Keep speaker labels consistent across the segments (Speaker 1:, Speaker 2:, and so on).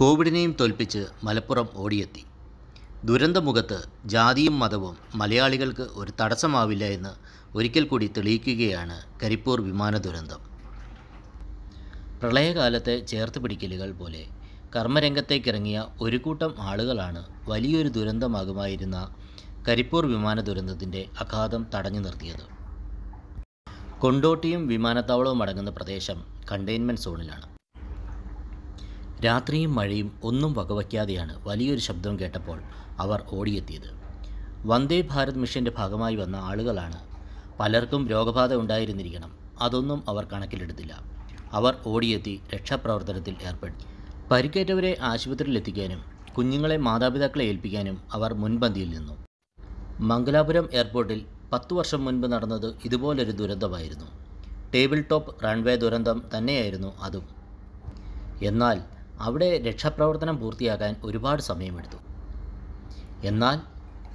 Speaker 1: കോവിഡിനെയും തോൽപ്പിച്ച് മലപ്പുറം ഓടിയെത്തി ദുരന്തമുഖത്ത് ജാതിയും മതവും മലയാളികൾക്ക് ഒരു തടസ്സമാവില്ല എന്ന് ഒരിക്കൽ കൂടി തെളിയിക്കുകയാണ് കരിപ്പൂർ വിമാന ദുരന്തം പ്രളയകാലത്തെ ചേർത്ത് പിടിക്കലുകൾ പോലെ കർമ്മരംഗത്തേക്കിറങ്ങിയ ഒരു കൂട്ടം ആളുകളാണ് വലിയൊരു ദുരന്തമാകുമായിരുന്ന കരിപ്പൂർ വിമാന ദുരന്തത്തിൻ്റെ അഘാതം തടഞ്ഞു നിർത്തിയത് കൊണ്ടോട്ടിയും വിമാനത്താവളവും അടങ്ങുന്ന പ്രദേശം കണ്ടെയ്ൻമെൻറ്റ് സോണിലാണ് രാത്രിയും മഴയും ഒന്നും വകവയ്ക്കാതെയാണ് വലിയൊരു ശബ്ദം കേട്ടപ്പോൾ അവർ ഓടിയെത്തിയത് വന്ദേ ഭാരത് മിഷൻ്റെ ഭാഗമായി വന്ന ആളുകളാണ് പലർക്കും രോഗബാധ ഉണ്ടായിരുന്നിരിക്കണം അതൊന്നും അവർ കണക്കിലെടുത്തില്ല അവർ ഓടിയെത്തി രക്ഷാപ്രവർത്തനത്തിൽ ഏർപ്പെട്ടു പരിക്കേറ്റവരെ ആശുപത്രിയിലെത്തിക്കാനും കുഞ്ഞുങ്ങളെ മാതാപിതാക്കളെ ഏൽപ്പിക്കാനും അവർ മുൻപന്തിയിൽ നിന്നു മംഗലാപുരം എയർപോർട്ടിൽ പത്തു വർഷം മുൻപ് നടന്നത് ഇതുപോലൊരു ദുരന്തമായിരുന്നു ടേബിൾ ടോപ്പ് റൺവേ ദുരന്തം തന്നെയായിരുന്നു അതും എന്നാൽ അവിടെ രക്ഷാപ്രവർത്തനം പൂർത്തിയാക്കാൻ ഒരുപാട് സമയമെടുത്തു എന്നാൽ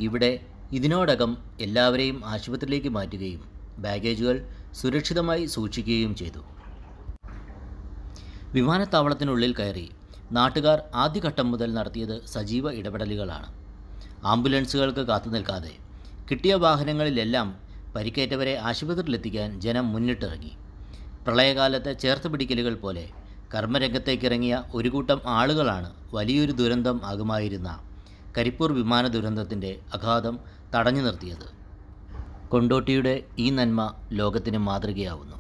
Speaker 1: ഇവിടെ ഇതിനോടകം എല്ലാവരെയും ആശുപത്രിയിലേക്ക് മാറ്റുകയും ബാഗേജുകൾ സുരക്ഷിതമായി സൂക്ഷിക്കുകയും ചെയ്തു വിമാനത്താവളത്തിനുള്ളിൽ കയറി നാട്ടുകാർ ആദ്യഘട്ടം മുതൽ നടത്തിയത് സജീവ ഇടപെടലുകളാണ് ആംബുലൻസുകൾക്ക് കാത്തുനിൽക്കാതെ കിട്ടിയ വാഹനങ്ങളിലെല്ലാം പരിക്കേറ്റവരെ ആശുപത്രിയിലെത്തിക്കാൻ ജനം മുന്നിട്ടിറങ്ങി പ്രളയകാലത്തെ ചേർത്ത് പിടിക്കലുകൾ പോലെ ഇറങ്ങിയ ഒരു കൂട്ടം ആളുകളാണ് വലിയൊരു ദുരന്തം ആകുമായിരുന്ന കരിപ്പൂർ വിമാന ദുരന്തത്തിൻ്റെ അഗാധം തടഞ്ഞു നിർത്തിയത് കൊണ്ടോട്ടിയുടെ ഈ നന്മ ലോകത്തിന് മാതൃകയാവുന്നു